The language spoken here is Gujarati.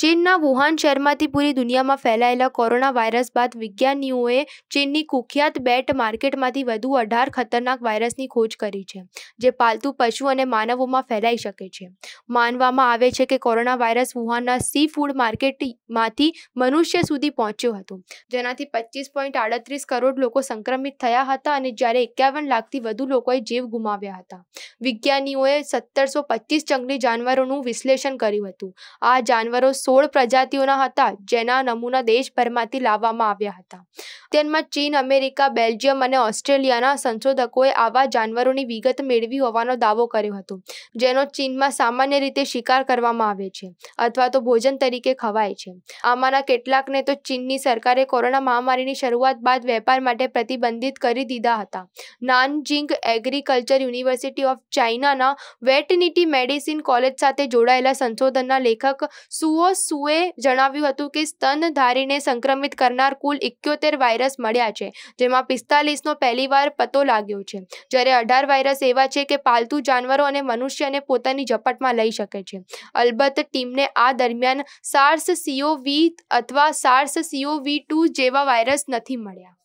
ચીનના વુહાન શહેરમાંથી પૂરી દુનિયામાં ફેલાયેલા કોરોના વાયરસ બાદ વિજ્ઞાનીઓએ ચીનની કુખ્યાત બેટ માર્કેટમાંથી વધુ અઢાર ખતરનાક વાયરસની ખોજ કરી છે જે પાલતુ પશુ અને માનવોમાં ફેલાઈ શકે છે માનવામાં આવે છે કે કોરોના વાયરસ વુહાનના સી ફૂડ માર્કેટમાંથી મનુષ્ય સુધી પહોંચ્યો હતો જેનાથી પચીસ પોઈન્ટ આડત્રીસ કરોડ લોકો સંક્રમિત થયા હતા અને જ્યારે એકાવન લાખથી વધુ લોકોએ જીવ ગુમાવ્યા હતા વિજ્ઞાનીઓએ સત્તરસો પચીસ જંગલી જાનવરોનું વિશ્લેષણ કર્યું હતું આ જાનવરો સોળ પ્રજાતિઓના હતા જેના નમૂના દેશભરમાંથી લાવવામાં આવ્યા હતા તેમાં ચીન અમેરિકા બેલ્જિયમ અને ઓસ્ટ્રેલિયાના સંશોધકોએ આવા જાનવરોની વિગત મેળવી હોવાનો દાવો કર્યો હતો જેનો ચીનમાં સામાન્ય રીતે શિકાર કરવામાં આવે છે અથવા તો ભોજન તરીકે ખવાય છે આમાંના કેટલાકને તો ચીનની સરકારે કોરોના મહામારીની શરૂઆત બાદ વેપાર માટે પ્રતિબંધિત કરી દીધા હતા નાનજિંગ એગ્રીકલ્ચર યુનિવર્સિટી ઓફ ચાઇનાના વેટનિટી મેડિસિન કોલેજ સાથે જોડાયેલા સંશોધનના લેખક સુઓ સુએ જણાવ્યું હતું કે સ્તનધારીને સંક્રમિત કરનાર કુલ ઇક્યોતેર વાયરસ મળ્યા છે જેમાં પિસ્તાલીસનો પહેલીવાર પતો લાગ્યો છે જ્યારે અઢાર વાયરસ એવા છે કે પાલતુ જાનવરો અને મનુષ્યને પોતાની ઝપટમાં લઈ શકે છે અલબત્ત ટીમને આ દરમિયાન સાર્સ સીઓવી અથવા સાર્સ સીઓવી ટુ જેવા વાયરસ નથી મળ્યા